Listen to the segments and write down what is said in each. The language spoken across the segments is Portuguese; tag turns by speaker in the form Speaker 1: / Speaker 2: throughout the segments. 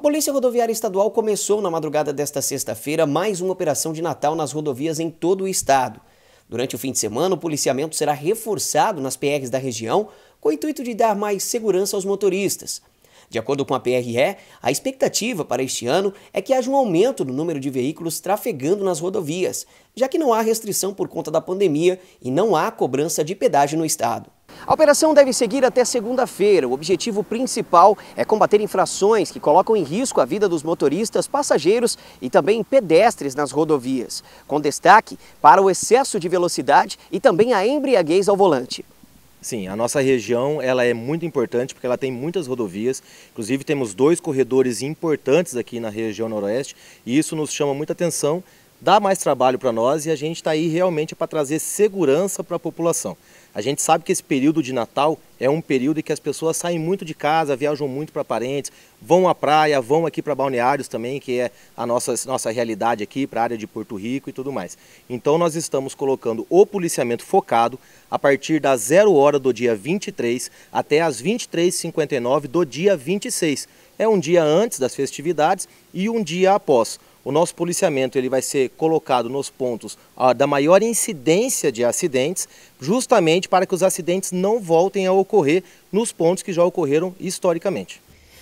Speaker 1: A Polícia Rodoviária Estadual começou na madrugada desta sexta-feira mais uma operação de Natal nas rodovias em todo o estado. Durante o fim de semana, o policiamento será reforçado nas PRs da região com o intuito de dar mais segurança aos motoristas. De acordo com a PRE, a expectativa para este ano é que haja um aumento no número de veículos trafegando nas rodovias, já que não há restrição por conta da pandemia e não há cobrança de pedágio no estado. A operação deve seguir até segunda-feira. O objetivo principal é combater infrações que colocam em risco a vida dos motoristas, passageiros e também pedestres nas rodovias, com
Speaker 2: destaque para o excesso de velocidade e também a embriaguez ao volante. Sim, a nossa região ela é muito importante porque ela tem muitas rodovias, inclusive temos dois corredores importantes aqui na região noroeste e isso nos chama muita atenção dá mais trabalho para nós e a gente está aí realmente para trazer segurança para a população. A gente sabe que esse período de Natal é um período em que as pessoas saem muito de casa, viajam muito para parentes, vão à praia, vão aqui para balneários também, que é a nossa, nossa realidade aqui, para a área de Porto Rico e tudo mais. Então nós estamos colocando o policiamento focado a partir das 0 hora do dia 23 até as 23h59 do dia 26. É um dia antes das festividades e um dia após o nosso policiamento ele vai ser colocado nos pontos ah, da maior incidência de acidentes, justamente para que os acidentes não voltem a ocorrer nos pontos que já ocorreram historicamente.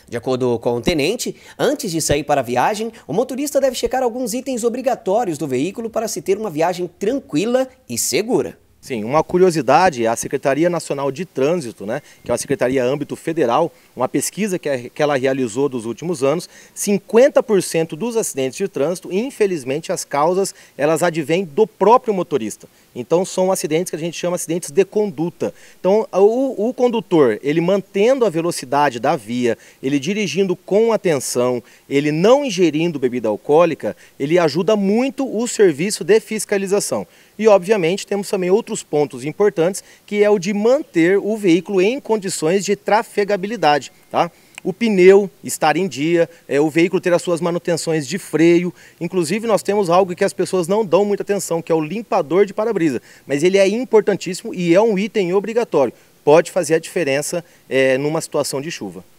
Speaker 1: De acordo com o tenente, antes de sair para a viagem, o motorista deve checar alguns itens obrigatórios do veículo para se ter
Speaker 2: uma viagem tranquila e segura. Sim, uma curiosidade, a Secretaria Nacional de Trânsito, né, que é uma secretaria âmbito federal, uma pesquisa que, é, que ela realizou dos últimos anos, 50% dos acidentes de trânsito, infelizmente, as causas elas advêm do próprio motorista. Então são acidentes que a gente chama acidentes de conduta. Então o, o condutor, ele mantendo a velocidade da via, ele dirigindo com atenção, ele não ingerindo bebida alcoólica, ele ajuda muito o serviço de fiscalização. E, obviamente, temos também outros pontos importantes, que é o de manter o veículo em condições de trafegabilidade. Tá? o pneu estar em dia, é, o veículo ter as suas manutenções de freio. Inclusive, nós temos algo que as pessoas não dão muita atenção, que é o limpador de para-brisa. Mas ele é importantíssimo e é um item obrigatório. Pode fazer a diferença é, numa situação de chuva.